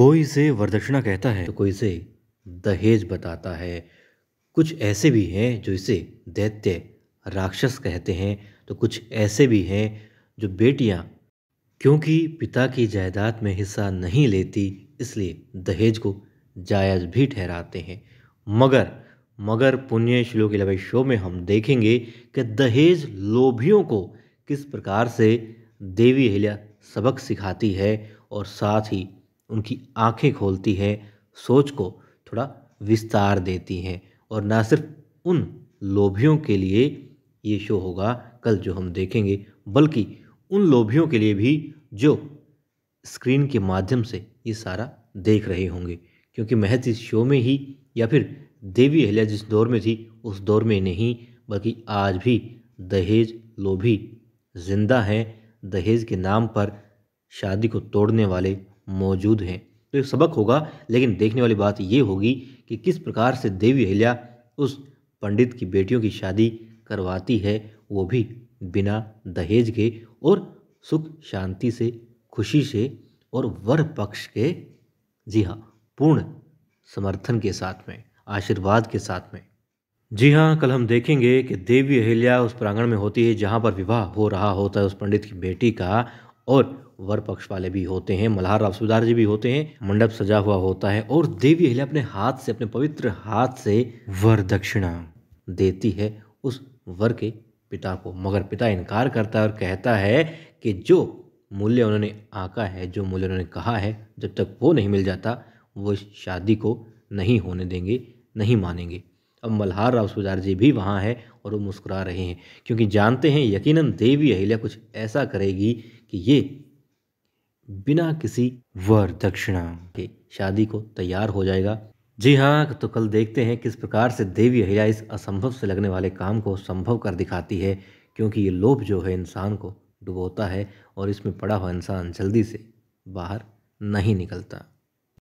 कोई इसे वरदक्षिणा कहता है तो कोई इसे दहेज बताता है कुछ ऐसे भी हैं जो इसे दैत्य राक्षस कहते हैं तो कुछ ऐसे भी हैं जो बेटियां क्योंकि पिता की जायदाद में हिस्सा नहीं लेती इसलिए दहेज को जायज़ भी ठहराते हैं मगर मगर पुण्य श्लोक लवे शो में हम देखेंगे कि दहेज लोभियों को किस प्रकार से देवी अहिल्या सबक सिखाती है और साथ ही उनकी आँखें खोलती है सोच को थोड़ा विस्तार देती हैं और ना सिर्फ उन लोभियों के लिए ये शो होगा कल जो हम देखेंगे बल्कि उन लोभियों के लिए भी जो स्क्रीन के माध्यम से ये सारा देख रहे होंगे क्योंकि महज इस शो में ही या फिर देवी अहल्या जिस दौर में थी उस दौर में नहीं बल्कि आज भी दहेज लोभी जिंदा हैं दहेज के नाम पर शादी को तोड़ने वाले मौजूद हैं तो एक सबक होगा लेकिन देखने वाली बात यह होगी कि किस प्रकार से देवी अहिल्या उस पंडित की बेटियों की शादी करवाती है वो भी बिना दहेज के और सुख शांति से खुशी से और वर पक्ष के जी हाँ पूर्ण समर्थन के साथ में आशीर्वाद के साथ में जी हाँ कल हम देखेंगे कि देवी अहिल्या उस प्रांगण में होती है जहाँ पर विवाह हो रहा होता है उस पंडित की बेटी का और वर पक्ष वाले भी होते हैं मल्हार सुधार जी भी होते हैं मंडप सजा हुआ होता है और देवी अहिल्या अपने हाथ से अपने पवित्र हाथ से वर दक्षिणा देती है उस वर के पिता को मगर पिता इनकार करता है और कहता है कि जो मूल्य उन्होंने आका है जो मूल्य उन्होंने कहा है जब तक वो नहीं मिल जाता वो इस शादी को नहीं होने देंगे नहीं मानेंगे अब मल्हार राव सुजार जी भी वहाँ हैं और वो मुस्कुरा रहे हैं क्योंकि जानते हैं यकीनन देवी अहिल्या कुछ ऐसा करेगी कि ये बिना किसी वर दक्षिणा के शादी को तैयार हो जाएगा जी हाँ तो कल देखते हैं किस प्रकार से देवी अहिल्या इस असंभव से लगने वाले काम को संभव कर दिखाती है क्योंकि ये लोभ जो है इंसान को डुबोता है और इसमें पड़ा हुआ इंसान जल्दी से बाहर नहीं निकलता